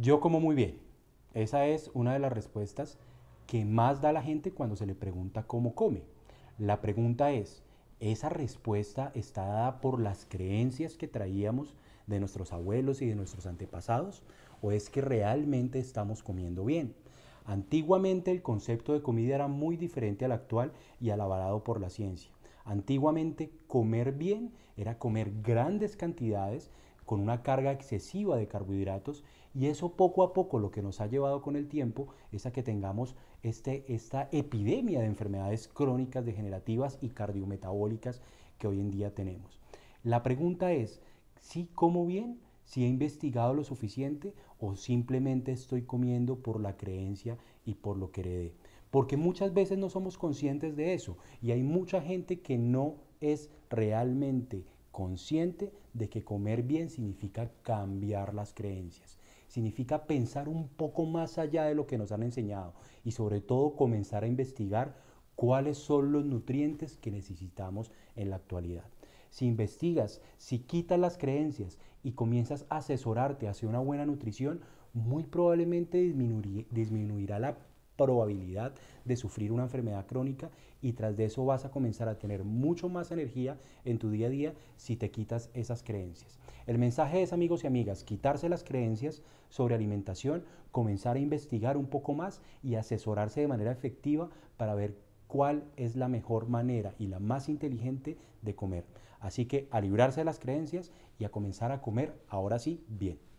Yo como muy bien. Esa es una de las respuestas que más da la gente cuando se le pregunta cómo come. La pregunta es, esa respuesta está dada por las creencias que traíamos de nuestros abuelos y de nuestros antepasados o es que realmente estamos comiendo bien. Antiguamente el concepto de comida era muy diferente al actual y alabado por la ciencia. Antiguamente comer bien era comer grandes cantidades con una carga excesiva de carbohidratos y eso poco a poco lo que nos ha llevado con el tiempo es a que tengamos este, esta epidemia de enfermedades crónicas degenerativas y cardiometabólicas que hoy en día tenemos. La pregunta es, ¿sí como bien? ¿Si he investigado lo suficiente o simplemente estoy comiendo por la creencia y por lo que heredé? Porque muchas veces no somos conscientes de eso y hay mucha gente que no es realmente consciente de que comer bien significa cambiar las creencias, significa pensar un poco más allá de lo que nos han enseñado y sobre todo comenzar a investigar cuáles son los nutrientes que necesitamos en la actualidad. Si investigas, si quitas las creencias y comienzas a asesorarte hacia una buena nutrición, muy probablemente disminuirá la probabilidad de sufrir una enfermedad crónica y tras de eso vas a comenzar a tener mucho más energía en tu día a día si te quitas esas creencias. El mensaje es, amigos y amigas, quitarse las creencias sobre alimentación, comenzar a investigar un poco más y asesorarse de manera efectiva para ver cuál es la mejor manera y la más inteligente de comer. Así que a librarse de las creencias y a comenzar a comer ahora sí bien.